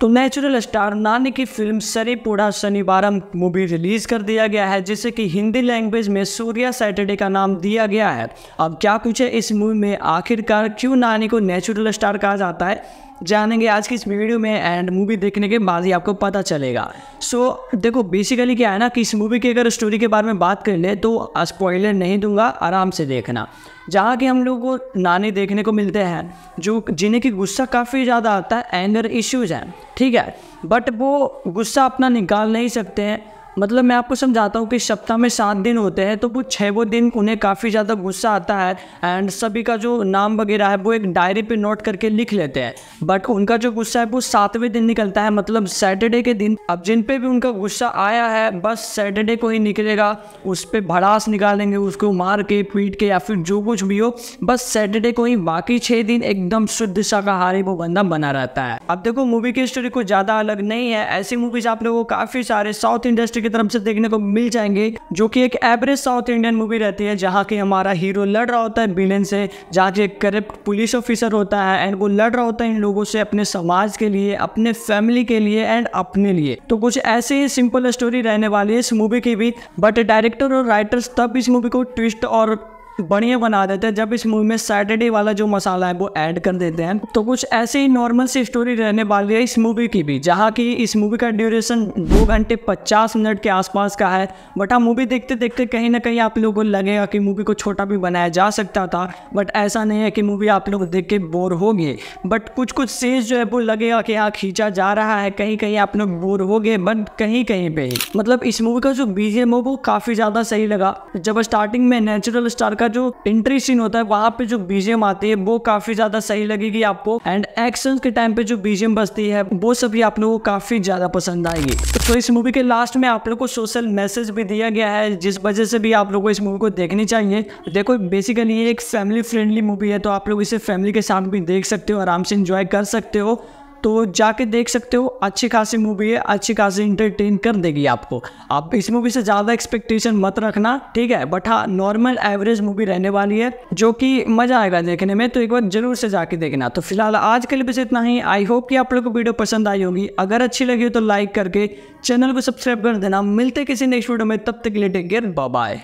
तो natural star नानी की फिल्म सरे पूड़ा शनिवारम मूवी रिलीज़ कर दिया गया है जिसे कि हिंदी लैंग्वेज में सूर्या सैटरडे का नाम दिया गया है अब क्या कुछ है इस मूवी में आखिरकार क्यों नानी को नेचुरल स्टार कहा जाता है जानेंगे आज की इस वीडियो में एंड मूवी देखने के बाद ही आपको पता चलेगा सो so, देखो बेसिकली क्या है ना कि इस मूवी की अगर स्टोरी के बारे में बात कर ले तो स्पॉइलर नहीं दूंगा आराम से देखना जहाँ के हम लोग को नानी देखने को मिलते हैं जो जिन्हें कि गुस्सा काफ़ी ज़्यादा आता है एंगर इश्यूज़ हैं ठीक है बट वो गुस्सा अपना निकाल नहीं सकते हैं मतलब मैं आपको समझाता हूँ कि सप्ताह में सात दिन होते हैं तो वो छः दिन उन्हें काफ़ी ज़्यादा गुस्सा आता है एंड सभी का जो नाम वगैरह है वो एक डायरी पे नोट करके लिख लेते हैं बट उनका जो गुस्सा है वो सातवें दिन निकलता है मतलब सैटरडे के दिन अब जिन पे भी उनका गुस्सा आया है बस सैटरडे को ही निकलेगा उस पर भड़ास निकालेंगे उसको मार के पीट के या फिर जो कुछ भी हो बस सैटरडे को ही बाकी छः दिन एकदम शुद्ध शाकाहारी वो बंदा बना रहता है अब देखो मूवी की स्टोरी कुछ ज़्यादा अलग नहीं है ऐसी मूवीज़ आप लोगों को काफ़ी सारे साउथ इंडस्ट्री की तरफ से देखने को मिल जाएंगे जो कि एक एवरेज साउथ इंडियन मूवी रहती है जहाँ की हमारा हीरो लड़ रहा होता है बिलन से जहाँ की एक करप्ट पुलिस ऑफिसर होता है एंड वो लड़ रहा होता है इन लोगों से अपने समाज के लिए अपने फैमिली के लिए एंड अपने लिए तो कुछ ऐसे ही सिंपल स्टोरी रहने वाली है इस मूवी की भी बट डायरेक्टर और राइटर्स तब इस मूवी को ट्विस्ट और बढ़िया बना देते हैं जब इस मूवी में सैटरडे वाला जो मसाला है वो ऐड कर देते हैं तो कुछ ऐसे ही नॉर्मल सी स्टोरी रहने वाली है इस मूवी की भी जहाँ की इस मूवी का ड्यूरेशन दो घंटे पचास मिनट के आसपास का है बट आप मूवी देखते देखते कहीं ना कहीं आप लोगों को लगेगा कि मूवी को छोटा भी बनाया जा सकता था बट ऐसा नहीं है कि मूवी आप लोग देख के बोर हो गए बट कुछ कुछ सीज जो है वो लगेगा कि हाँ खींचा जा रहा है कहीं कहीं आप लोग बोर हो गए बट कहीं कहीं पर मतलब इस मूवी का जो बीजेम हो वो काफ़ी ज़्यादा सही लगा जब स्टार्टिंग में नेचुरल स्टार का जो एंट्री सीन होता है वहां पे जो बीजेम आती है वो काफी ज्यादा सही लगेगी आपको एंड एक्शन के टाइम पे जो बीजेम बजती है वो सभी आप लोगों को काफी ज्यादा पसंद आएगी तो इस मूवी के लास्ट में आप लोग को सोशल मैसेज भी दिया गया है जिस वजह से भी आप लोग को इस मूवी को देखनी चाहिए देखो बेसिकली ये एक फैमिली फ्रेंडली मूवी है तो आप लोग इसे फैमिली के साथ भी देख सकते हो आराम से इंजॉय कर सकते हो तो जाके देख सकते हो अच्छी खासी मूवी है अच्छी खासी इंटरटेन कर देगी आपको आप इस मूवी से ज़्यादा एक्सपेक्टेशन मत रखना ठीक है बट हाँ नॉर्मल एवरेज मूवी रहने वाली है जो कि मज़ा आएगा देखने में तो एक बार जरूर से जाके देखना तो फिलहाल आज के लिए बस इतना ही आई होप कि आप लोग को वीडियो पसंद आई होगी अगर अच्छी लगी हो तो लाइक करके चैनल को सब्सक्राइब कर देना मिलते किसी नेक्स्ट वीडियो में तब तक के लिए टेक केयर बाय